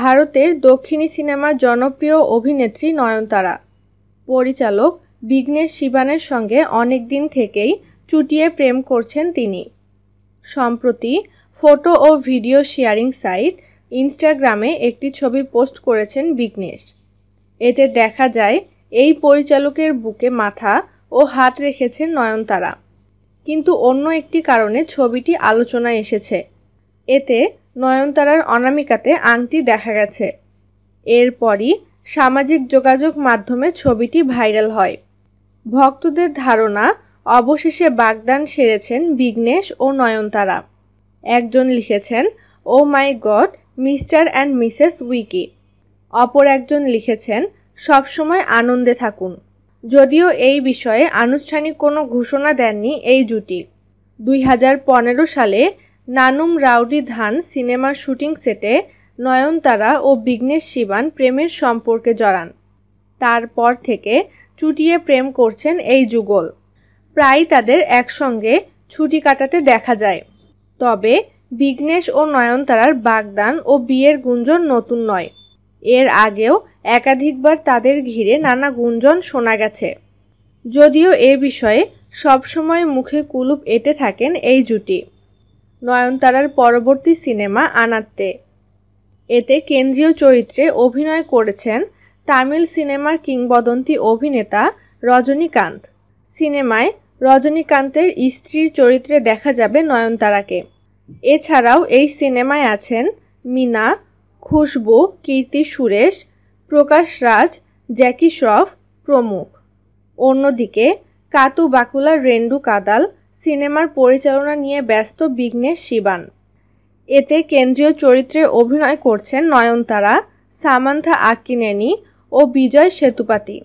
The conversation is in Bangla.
ভারতের দক্ষিণী সিনেমার জনপ্রিয় অভিনেত্রী নয়নতারা পরিচালক বিঘ্নেশ শিবানের সঙ্গে অনেক দিন থেকেই চুটিয়ে প্রেম করছেন তিনি সম্প্রতি ফটো ও ভিডিও শেয়ারিং সাইট ইনস্টাগ্রামে একটি ছবি পোস্ট করেছেন বিঘ্নেশ এতে দেখা যায় এই পরিচালকের বুকে মাথা ও হাত রেখেছেন নয়নতারা কিন্তু অন্য একটি কারণে ছবিটি আলোচনায় এসেছে এতে নয়নতারার অনামিকাতে আংটি দেখা গেছে এরপরই সামাজিক যোগাযোগ মাধ্যমে ছবিটি ভাইরাল হয় ভক্তদের ধারণা অবশেষে বাগদান সেরেছেন বিঘ্নেশ ও নয়নতারা একজন লিখেছেন oh my god mister and missus Wikki অপর একজন লিখেছেন সবসময় আনন্দে থাকুন যদিও এই বিষয়ে আনুষ্ঠানিক কোনো ঘোষণা দেননি এই জুটি দুই সালে নানুম রাউডি ধান সিনেমার শুটিং সেটে নয়নতারা ও বিঘ্নেশ শিবান প্রেমের সম্পর্কে জড়ান তারপর থেকে চুটিয়ে প্রেম করছেন এই যুগল প্রায় তাদের একসঙ্গে ছুটি কাটাতে দেখা যায় তবে বিঘ্নেশ ও নয়নতারার বাগদান ও বিয়ের গুঞ্জন নতুন নয় এর আগেও একাধিকবার তাদের ঘিরে নানা গুঞ্জন শোনা গেছে যদিও এ বিষয়ে সবসময় মুখে কুলুপ এঁটে থাকেন এই জুটি নয়নতারার পরবর্তী সিনেমা আনাত্তে এতে কেন্দ্রীয় চরিত্রে অভিনয় করেছেন তামিল সিনেমার কিংবদন্তি অভিনেতা রজনীকান্ত সিনেমায় রজনীকান্তের স্ত্রীর চরিত্রে দেখা যাবে নয়নতারাকে এছাড়াও এই সিনেমায় আছেন মিনা খুশবু কীর্তি সুরেশ প্রকাশ রাজ জ্যাকি শ্রফ প্রমুখ অন্যদিকে কাতু বাকুলা রেন্ডু কাদাল সিনেমার পরিচালনা নিয়ে ব্যস্ত বিঘ্নেশ শিবান এতে কেন্দ্রীয় চরিত্রে অভিনয় করছেন নয়নতারা সামান্থা আক্কিনেনি ও বিজয় সেতুপাতি